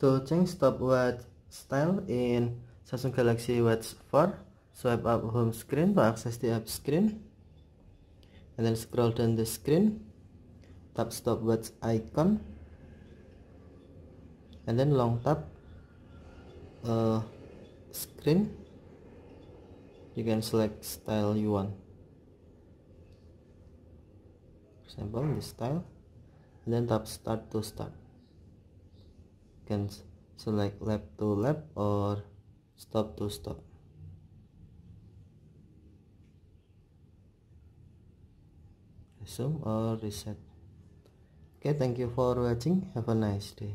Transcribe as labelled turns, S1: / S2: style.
S1: To change stopwatch style
S2: in Samsung Galaxy Watch 4, swipe up home screen to access the app screen, and then scroll down the screen, tap stopwatch icon, and then long tap uh, screen. You can select style you want. For example, this style, and then tap start to start. seconds so like lap to lap or stop to stop resume or reset okay thank
S1: you for watching have a nice day